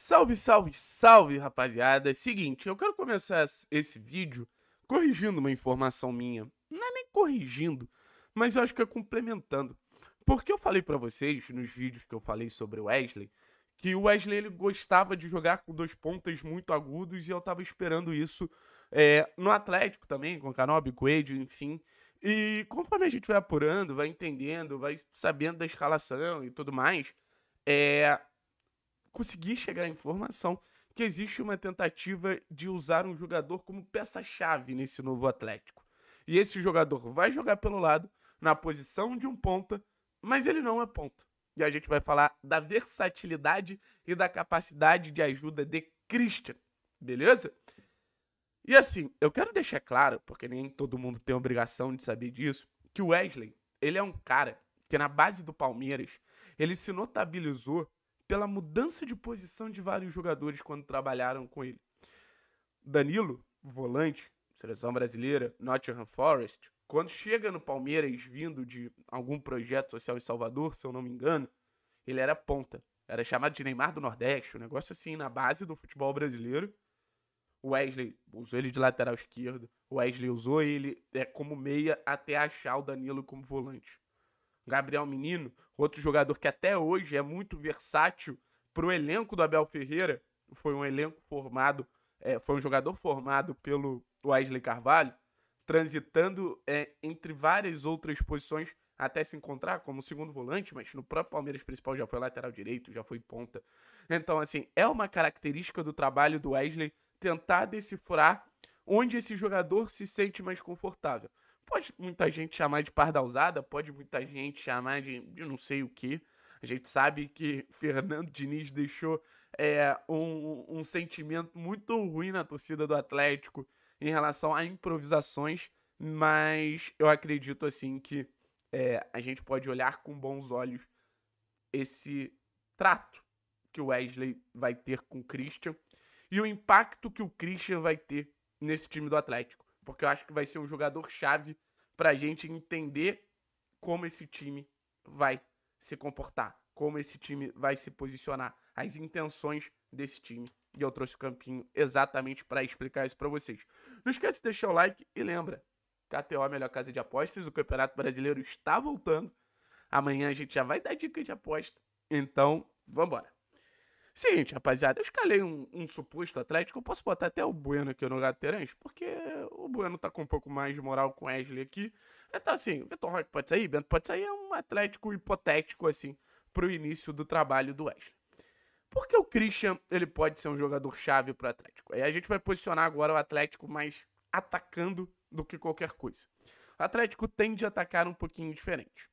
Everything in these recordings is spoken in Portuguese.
Salve, salve, salve, rapaziada. É seguinte, eu quero começar esse vídeo corrigindo uma informação minha. Não é nem corrigindo, mas eu acho que é complementando. Porque eu falei para vocês, nos vídeos que eu falei sobre o Wesley, que o Wesley ele gostava de jogar com dois pontas muito agudos e eu tava esperando isso é, no Atlético também, com o Canobi, com o enfim. E conforme a gente vai apurando, vai entendendo, vai sabendo da escalação e tudo mais, é, consegui chegar à informação que existe uma tentativa de usar um jogador como peça-chave nesse novo Atlético. E esse jogador vai jogar pelo lado, na posição de um ponta, mas ele não é ponta. E a gente vai falar da versatilidade e da capacidade de ajuda de Christian, beleza? E assim, eu quero deixar claro, porque nem todo mundo tem obrigação de saber disso, que o Wesley, ele é um cara que na base do Palmeiras, ele se notabilizou pela mudança de posição de vários jogadores quando trabalharam com ele. Danilo, volante, seleção brasileira, Nottingham Forest, quando chega no Palmeiras vindo de algum projeto social em Salvador, se eu não me engano, ele era ponta. Era chamado de Neymar do Nordeste, um negócio assim, na base do futebol brasileiro. Wesley usou ele de lateral esquerdo. Wesley usou ele é, como meia até achar o Danilo como volante. Gabriel Menino, outro jogador que até hoje é muito versátil para o elenco do Abel Ferreira, foi um elenco formado, é, foi um jogador formado pelo Wesley Carvalho, transitando é, entre várias outras posições até se encontrar como segundo volante, mas no próprio Palmeiras principal já foi lateral direito, já foi ponta. Então, assim, é uma característica do trabalho do Wesley tentar decifrar onde esse jogador se sente mais confortável. Pode muita gente chamar de pardalzada, pode muita gente chamar de, de não sei o que. A gente sabe que Fernando Diniz deixou é, um, um sentimento muito ruim na torcida do Atlético em relação a improvisações, mas eu acredito assim que é, a gente pode olhar com bons olhos esse trato que o Wesley vai ter com o Christian e o impacto que o Christian vai ter nesse time do Atlético. Porque eu acho que vai ser um jogador-chave para a gente entender como esse time vai se comportar, como esse time vai se posicionar, as intenções desse time. E eu trouxe o Campinho exatamente para explicar isso para vocês. Não esquece de deixar o like e lembra, KTO é a melhor casa de apostas, o Campeonato Brasileiro está voltando. Amanhã a gente já vai dar dica de aposta. Então, vambora. Seguinte, rapaziada, eu escalei um, um suposto Atlético. Eu posso botar até o Bueno aqui no Gato Terence, porque o Bueno tá com um pouco mais de moral com o Wesley aqui. Então, assim, o Vitor Roque pode sair, Bento pode sair. É um Atlético hipotético, assim, pro início do trabalho do Wesley. Porque o Christian, ele pode ser um jogador chave pro Atlético. Aí a gente vai posicionar agora o Atlético mais atacando do que qualquer coisa. O Atlético tende a atacar um pouquinho diferente.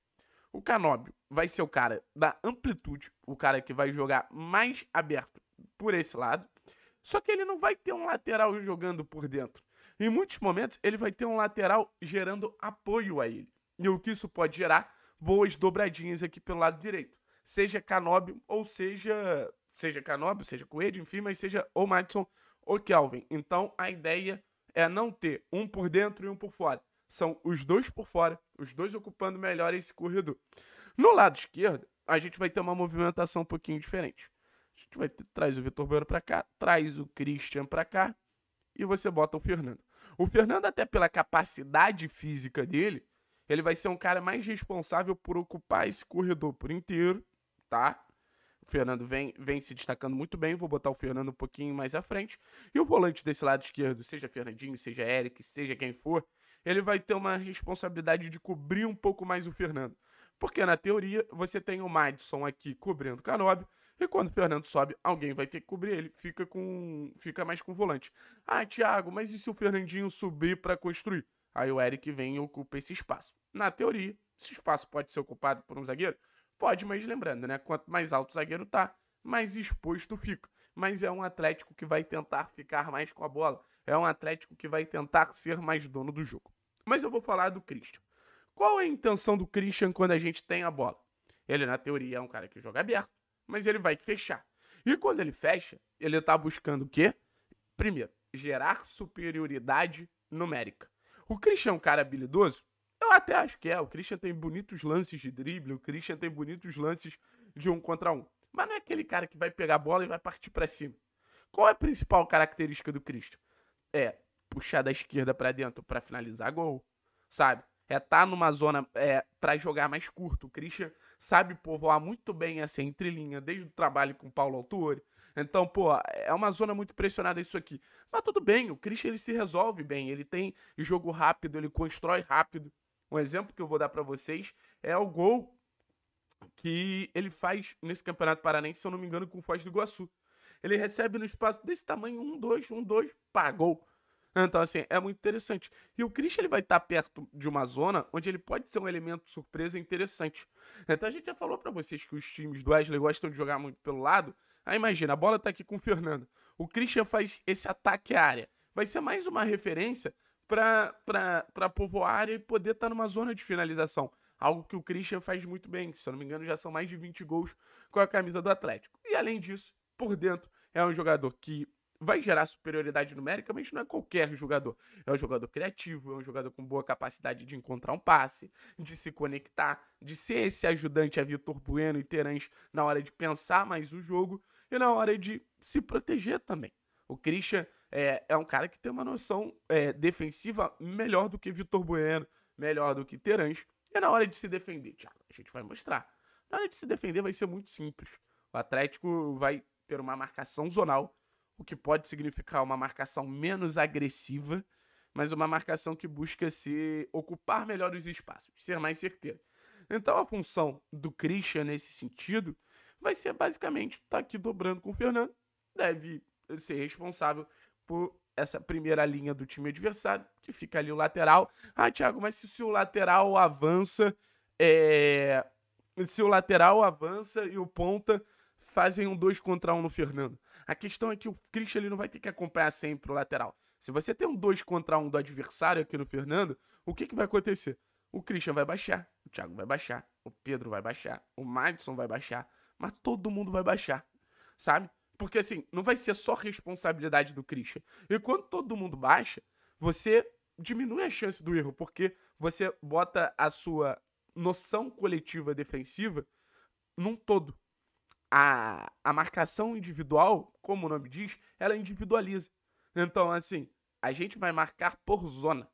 O Canóbio vai ser o cara da amplitude, o cara que vai jogar mais aberto por esse lado. Só que ele não vai ter um lateral jogando por dentro. Em muitos momentos, ele vai ter um lateral gerando apoio a ele. E o que isso pode gerar? Boas dobradinhas aqui pelo lado direito. Seja Canóbio ou seja. Seja Canóbio, seja Coelho, enfim, mas seja ou Madison ou Kelvin. Então a ideia é não ter um por dentro e um por fora são os dois por fora, os dois ocupando melhor esse corredor. No lado esquerdo, a gente vai ter uma movimentação um pouquinho diferente. A gente vai ter, traz o Vitor Bueno para cá, traz o Christian para cá e você bota o Fernando. O Fernando até pela capacidade física dele, ele vai ser um cara mais responsável por ocupar esse corredor por inteiro, tá? O Fernando vem, vem se destacando muito bem. Vou botar o Fernando um pouquinho mais à frente. E o volante desse lado esquerdo, seja Fernandinho, seja Eric, seja quem for, ele vai ter uma responsabilidade de cobrir um pouco mais o Fernando. Porque na teoria você tem o Madison aqui cobrindo o Canobi, e quando o Fernando sobe, alguém vai ter que cobrir ele, fica com fica mais com o volante. Ah, Thiago, mas e se o Fernandinho subir para construir? Aí o Eric vem e ocupa esse espaço. Na teoria, esse espaço pode ser ocupado por um zagueiro? Pode, mas lembrando, né? Quanto mais alto o zagueiro tá, mais exposto fica. Mas é um Atlético que vai tentar ficar mais com a bola. É um Atlético que vai tentar ser mais dono do jogo. Mas eu vou falar do Christian. Qual é a intenção do Christian quando a gente tem a bola? Ele, na teoria, é um cara que joga aberto, mas ele vai fechar. E quando ele fecha, ele tá buscando o quê? Primeiro, gerar superioridade numérica. O Christian é um cara habilidoso? Eu até acho que é. O Christian tem bonitos lances de drible, o Christian tem bonitos lances de um contra um. Mas não é aquele cara que vai pegar a bola e vai partir para cima. Qual é a principal característica do Christian? É puxar da esquerda para dentro para finalizar gol, sabe? É tá numa zona é, para jogar mais curto. O Christian sabe povoar muito bem essa entrelinha, desde o trabalho com o Paulo Autori. Então, pô, é uma zona muito pressionada isso aqui. Mas tudo bem, o Christian ele se resolve bem, ele tem jogo rápido, ele constrói rápido. Um exemplo que eu vou dar para vocês é o gol que ele faz nesse Campeonato Paranense, se eu não me engano, com o Foz do Iguaçu. Ele recebe no espaço desse tamanho, um, dois, um, dois, pá, gol. Então, assim, é muito interessante. E o Christian ele vai estar tá perto de uma zona onde ele pode ser um elemento surpresa interessante. Então, a gente já falou para vocês que os times do Wesley gostam de jogar muito pelo lado. Aí, ah, imagina, a bola tá aqui com o Fernando. O Christian faz esse ataque à área. Vai ser mais uma referência para povoar a área e poder estar tá numa zona de finalização. Algo que o Christian faz muito bem, se eu não me engano, já são mais de 20 gols com a camisa do Atlético. E além disso, por dentro, é um jogador que vai gerar superioridade numérica, mas não é qualquer jogador. É um jogador criativo, é um jogador com boa capacidade de encontrar um passe, de se conectar, de ser esse ajudante a Vitor Bueno e Terence na hora de pensar mais o jogo e na hora de se proteger também. O Christian é, é um cara que tem uma noção é, defensiva melhor do que Vitor Bueno, melhor do que Terence E na hora de se defender, Thiago, a gente vai mostrar. Na hora de se defender vai ser muito simples. O Atlético vai ter uma marcação zonal o que pode significar uma marcação menos agressiva, mas uma marcação que busca se ocupar melhor os espaços, ser mais certeiro. Então a função do Christian nesse sentido vai ser basicamente estar tá aqui dobrando com o Fernando, deve ser responsável por essa primeira linha do time adversário, que fica ali o lateral. Ah, Thiago, mas se o seu lateral avança, é... se o lateral avança e o ponta fazem um 2 contra 1 um no Fernando. A questão é que o Christian ele não vai ter que acompanhar sempre o lateral. Se você tem um 2 contra 1 um do adversário aqui no Fernando, o que, que vai acontecer? O Christian vai baixar, o Thiago vai baixar, o Pedro vai baixar, o Madison vai baixar, mas todo mundo vai baixar, sabe? Porque assim, não vai ser só responsabilidade do Christian. E quando todo mundo baixa, você diminui a chance do erro, porque você bota a sua noção coletiva defensiva num todo a, a marcação individual, como o nome diz, ela individualiza. Então, assim, a gente vai marcar por zona.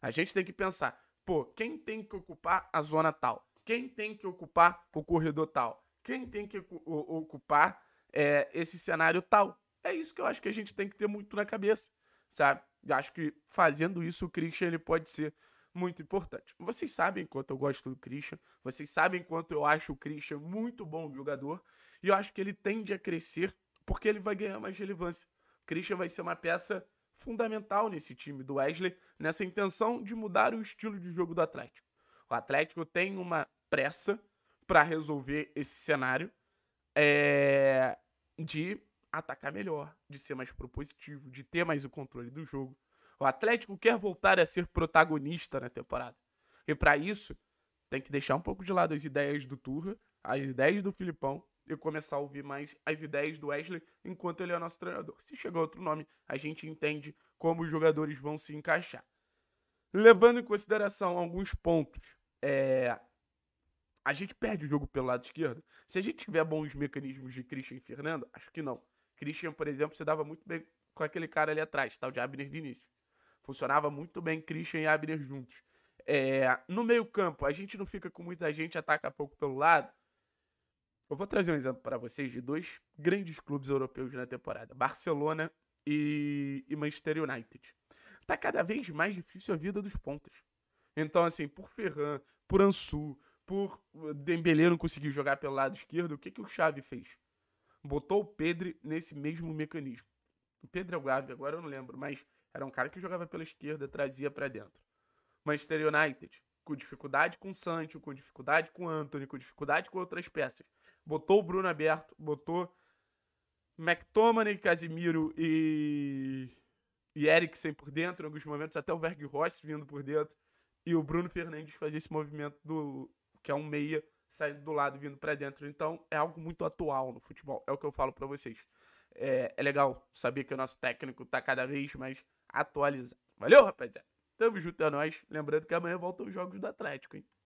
A gente tem que pensar, pô, quem tem que ocupar a zona tal? Quem tem que ocupar o corredor tal? Quem tem que ocupar é, esse cenário tal? É isso que eu acho que a gente tem que ter muito na cabeça, sabe? Eu acho que fazendo isso, o Christian ele pode ser muito importante. Vocês sabem quanto eu gosto do Christian, vocês sabem quanto eu acho o Christian muito bom jogador, e eu acho que ele tende a crescer porque ele vai ganhar mais relevância. Christian vai ser uma peça fundamental nesse time do Wesley, nessa intenção de mudar o estilo de jogo do Atlético. O Atlético tem uma pressa para resolver esse cenário é, de atacar melhor, de ser mais propositivo, de ter mais o controle do jogo. O Atlético quer voltar a ser protagonista na temporada. E para isso, tem que deixar um pouco de lado as ideias do Turra, as ideias do Filipão e começar a ouvir mais as ideias do Wesley enquanto ele é nosso treinador. Se chegar outro nome, a gente entende como os jogadores vão se encaixar. Levando em consideração alguns pontos, é... a gente perde o jogo pelo lado esquerdo. Se a gente tiver bons mecanismos de Christian e Fernando, acho que não. Christian, por exemplo, se dava muito bem com aquele cara ali atrás, tal de Abner Vinícius. Funcionava muito bem Christian e Abner juntos. É, no meio campo, a gente não fica com muita gente, ataca pouco pelo lado. Eu vou trazer um exemplo para vocês de dois grandes clubes europeus na temporada: Barcelona e, e Manchester United. Tá cada vez mais difícil a vida dos pontas. Então, assim, por Ferran, por Ansu, por uh, Dembele não conseguir jogar pelo lado esquerdo, o que, que o Xavi fez? Botou o Pedro nesse mesmo mecanismo. O Pedro é o Gavi, agora eu não lembro, mas era um cara que jogava pela esquerda, trazia para dentro. Manchester United, com dificuldade com o Sancho, com dificuldade com o Anthony, com dificuldade com outras peças botou o Bruno aberto, botou McTominay, Casimiro e, e Eriksen por dentro, em alguns momentos até o Berg Ross vindo por dentro, e o Bruno Fernandes fazia esse movimento do que é um meia saindo do lado vindo para dentro. Então é algo muito atual no futebol, é o que eu falo para vocês. É, é legal saber que o nosso técnico tá cada vez mais atualizado. Valeu, rapaziada! Tamo junto a é nós. Lembrando que amanhã voltam os jogos do Atlético, hein?